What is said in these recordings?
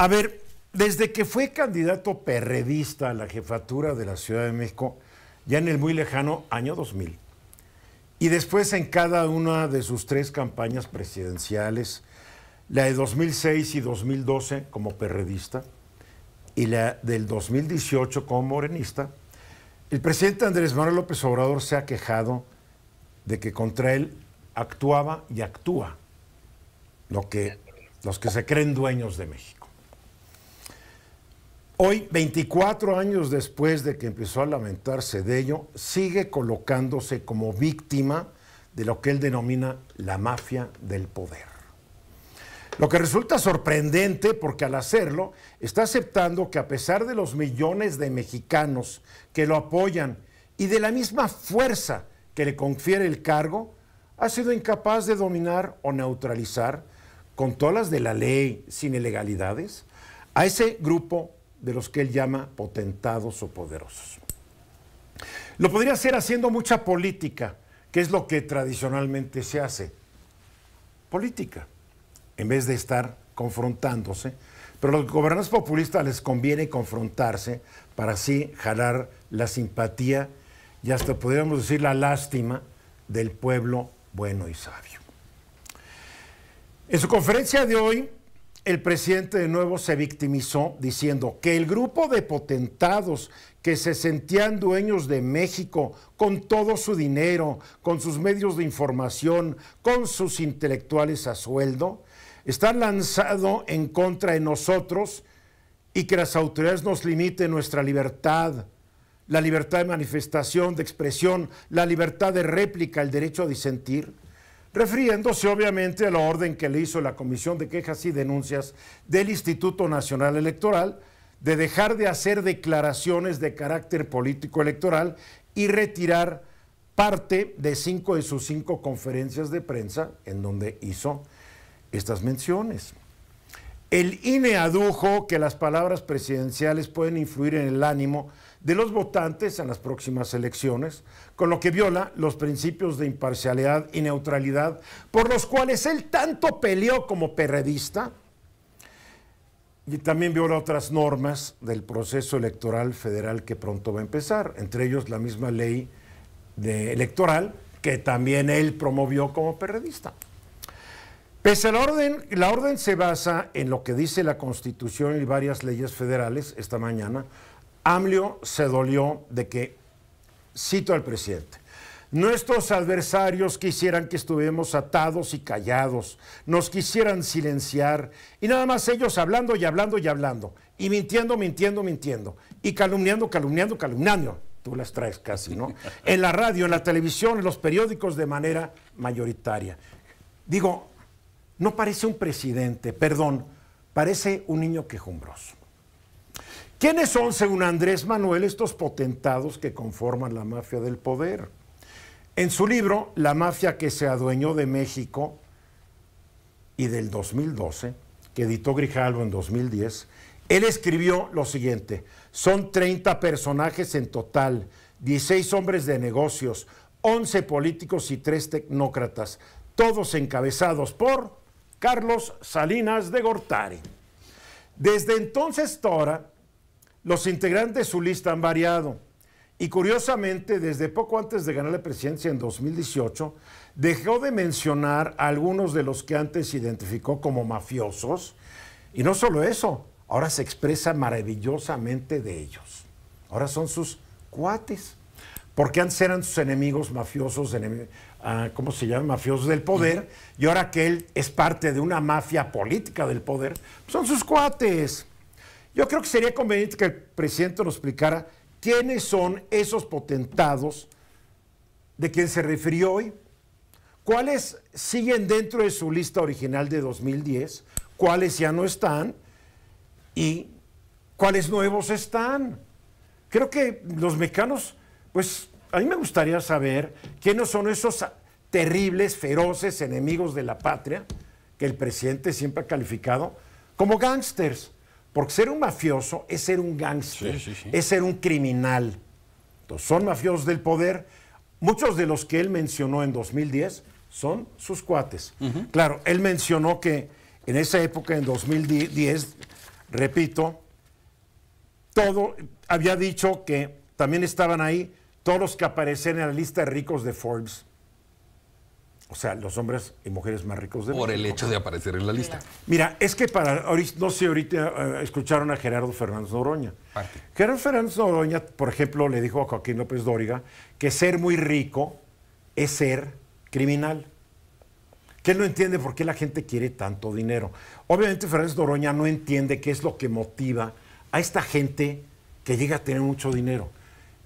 A ver, desde que fue candidato perredista a la jefatura de la Ciudad de México, ya en el muy lejano año 2000, y después en cada una de sus tres campañas presidenciales, la de 2006 y 2012 como perredista, y la del 2018 como morenista, el presidente Andrés Manuel López Obrador se ha quejado de que contra él actuaba y actúa lo que, los que se creen dueños de México. Hoy, 24 años después de que empezó a lamentarse de ello, sigue colocándose como víctima de lo que él denomina la mafia del poder. Lo que resulta sorprendente porque al hacerlo está aceptando que a pesar de los millones de mexicanos que lo apoyan y de la misma fuerza que le confiere el cargo, ha sido incapaz de dominar o neutralizar, con todas las de la ley sin ilegalidades, a ese grupo de los que él llama potentados o poderosos. Lo podría hacer haciendo mucha política, que es lo que tradicionalmente se hace. Política, en vez de estar confrontándose. Pero a los gobernantes populistas les conviene confrontarse para así jalar la simpatía y hasta podríamos decir la lástima del pueblo bueno y sabio. En su conferencia de hoy, el presidente de nuevo se victimizó diciendo que el grupo de potentados que se sentían dueños de México con todo su dinero, con sus medios de información, con sus intelectuales a sueldo, está lanzado en contra de nosotros y que las autoridades nos limiten nuestra libertad, la libertad de manifestación, de expresión, la libertad de réplica, el derecho a disentir refiriéndose obviamente a la orden que le hizo la Comisión de Quejas y Denuncias del Instituto Nacional Electoral de dejar de hacer declaraciones de carácter político electoral y retirar parte de cinco de sus cinco conferencias de prensa en donde hizo estas menciones. El INE adujo que las palabras presidenciales pueden influir en el ánimo de los votantes en las próximas elecciones, con lo que viola los principios de imparcialidad y neutralidad por los cuales él tanto peleó como perredista y también viola otras normas del proceso electoral federal que pronto va a empezar, entre ellos la misma ley electoral que también él promovió como perredista. Pese a la orden, la orden se basa en lo que dice la Constitución y varias leyes federales esta mañana, AMLIO se dolió de que, cito al presidente, Nuestros adversarios quisieran que estuviéramos atados y callados, nos quisieran silenciar, y nada más ellos hablando y hablando y hablando, y mintiendo, mintiendo, mintiendo, y calumniando, calumniando, calumniando. Tú las traes casi, ¿no? En la radio, en la televisión, en los periódicos de manera mayoritaria. Digo, no parece un presidente, perdón, parece un niño quejumbroso. ¿Quiénes son, según Andrés Manuel, estos potentados que conforman la mafia del poder? En su libro, La mafia que se adueñó de México y del 2012, que editó Grijalvo en 2010, él escribió lo siguiente, son 30 personajes en total, 16 hombres de negocios, 11 políticos y 3 tecnócratas, todos encabezados por Carlos Salinas de Gortari. Desde entonces, Tora los integrantes de su lista han variado. Y curiosamente, desde poco antes de ganar la presidencia en 2018, dejó de mencionar a algunos de los que antes identificó como mafiosos. Y no solo eso, ahora se expresa maravillosamente de ellos. Ahora son sus cuates. Porque antes eran sus enemigos mafiosos, como ah, ¿cómo se llama? Mafiosos del poder. Y ahora que él es parte de una mafia política del poder, son sus cuates. Yo creo que sería conveniente que el presidente nos explicara quiénes son esos potentados de quien se refirió hoy, cuáles siguen dentro de su lista original de 2010, cuáles ya no están y cuáles nuevos están. Creo que los mexicanos, pues a mí me gustaría saber quiénes son esos terribles, feroces enemigos de la patria que el presidente siempre ha calificado como gángsters. Porque ser un mafioso es ser un gángster, es ser un criminal. Entonces, son mafiosos del poder. Muchos de los que él mencionó en 2010 son sus cuates. Claro, él mencionó que en esa época, en 2010, repito, todo, había dicho que también estaban ahí todos los que aparecen en la lista de ricos de Forbes. O sea, los hombres y mujeres más ricos de Por el hecho de aparecer en la lista. Mira, es que para, no sé, ahorita eh, escucharon a Gerardo Fernández Noroña. Gerardo Fernández Noroña, por ejemplo, le dijo a Joaquín López Dóriga que ser muy rico es ser criminal. Que él no entiende por qué la gente quiere tanto dinero. Obviamente Fernández Noroña no entiende qué es lo que motiva a esta gente que llega a tener mucho dinero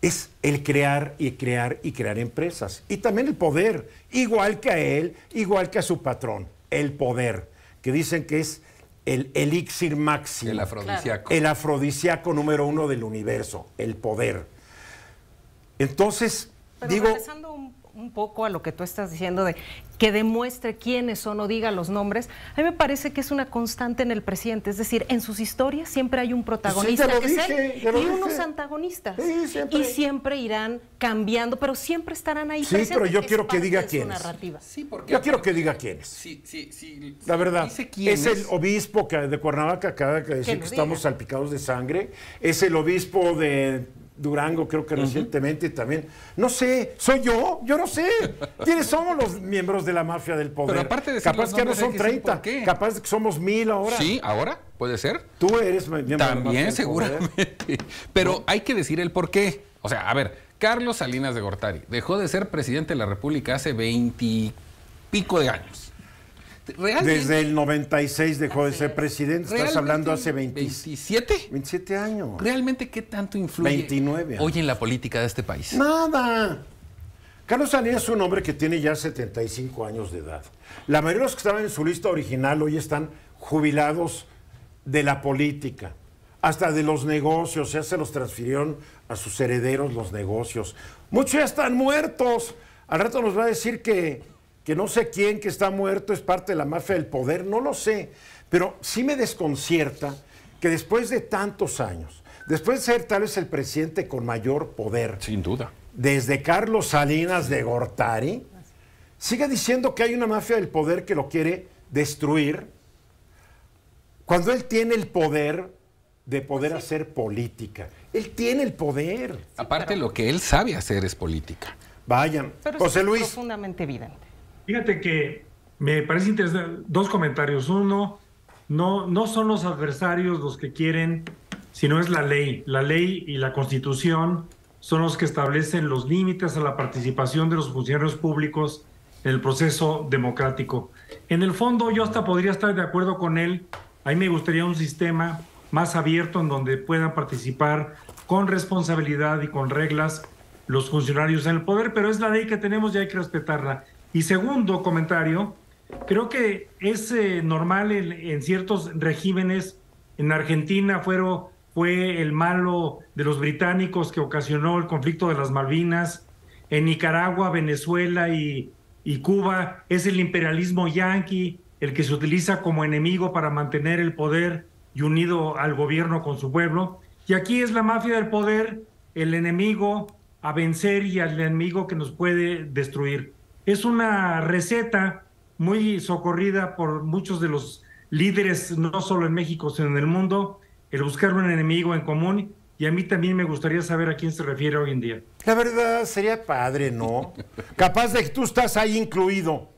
es el crear y crear y crear empresas. Y también el poder, igual que a él, igual que a su patrón, el poder, que dicen que es el elixir máximo. El afrodisíaco. El afrodisíaco número uno del universo, el poder. Entonces, digo un poco a lo que tú estás diciendo de que demuestre quiénes son o diga los nombres, a mí me parece que es una constante en el presidente. Es decir, en sus historias siempre hay un protagonista que es y unos antagonistas. Y siempre irán cambiando, pero siempre estarán ahí. Sí, pero yo quiero que diga quiénes. Sí, porque yo quiero que diga quiénes. Sí, sí, sí. La verdad, es, el obispo de Cuernavaca, acaba de decir que estamos salpicados de sangre. Es el obispo de Durango, creo que recientemente también. No sé, soy yo, yo no sé. ¿Quiénes somos los miembros de la mafia del poder? aparte de capaz que no son 30, capaz que somos mil ahora. Sí, ahora puede ser. Tú eres miembro También, de seguramente. Pero hay que decir el por qué. O sea, a ver, Carlos Salinas de Gortari dejó de ser presidente de la República hace veintipico de años. Este, Desde el 96 dejó de ser presidente. Estás hablando hace 27. 27 años. ¿Realmente qué tanto influye hoy en la política de este país? Nada. Carlos Salinas es un hombre que tiene ya 75 años de edad. La mayoría de los que estaban en su lista original hoy están jubilados de la política, hasta de los negocios. Ya se los transfirieron a sus herederos los negocios. Muchos ya están muertos. Al rato nos va a decir que que no sé quién que está muerto es parte de la mafia del poder, no lo sé, pero sí me desconcierta que después de tantos años, después de ser tal vez el presidente con mayor poder, sin duda, desde Carlos Salinas de Gortari, siga diciendo que hay una mafia del poder que lo quiere destruir, cuando él tiene el poder de poder hacer política. Él tiene el poder. Aparte, lo que él sabe hacer es política. Vayan. Pero José es profundamente evidente. Fíjate que me parece interesante dos comentarios. Uno, no, no son los adversarios los que quieren, sino es la ley. La ley y la constitución son los que establecen los límites a la participación de los funcionarios públicos en el proceso democrático. En el fondo yo hasta podría estar de acuerdo con él. Ahí me gustaría un sistema más abierto en donde puedan participar con responsabilidad y con reglas los funcionarios en el poder, pero es la ley que tenemos y hay que respetarla. Y segundo comentario, creo que es eh, normal en, ciertos regímenes, en Argentina fueron, fue el malo de los británicos que ocasionó el conflicto de las Malvinas, en Nicaragua, Venezuela y, Cuba es el imperialismo yanqui el que se utiliza como enemigo para mantener el poder y unido al gobierno con su pueblo. Y aquí es la mafia del poder, el enemigo a vencer y al enemigo que nos puede destruir. Es una receta muy socorrida por muchos de los líderes, no solo en México, sino en el mundo, el buscar un enemigo en común. Y a mí también me gustaría saber a quién se refiere hoy en día. La verdad, sería padre, ¿no? Capaz de que tú estás ahí incluido.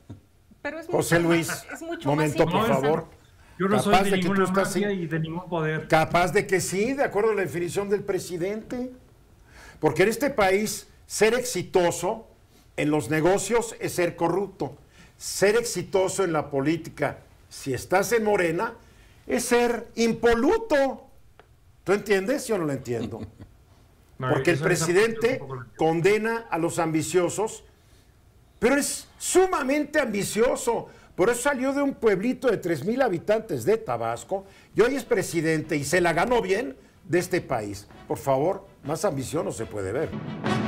Pero es José Luis, momento, por favor. Yo no soy de, de que y de ningún poder. Capaz de que sí, de acuerdo a la definición del presidente. Porque en este país, ser exitoso en los negocios es ser corrupto. Ser exitoso en la política, si estás en Morena, es ser impoluto. ¿Tú entiendes? Yo no lo entiendo. Porque el presidente condena a los ambiciosos, pero es sumamente ambicioso. Por eso salió de un pueblito de 3.000 habitantes de Tabasco y hoy es presidente y se la ganó bien de este país. Por favor, más ambición no se puede ver.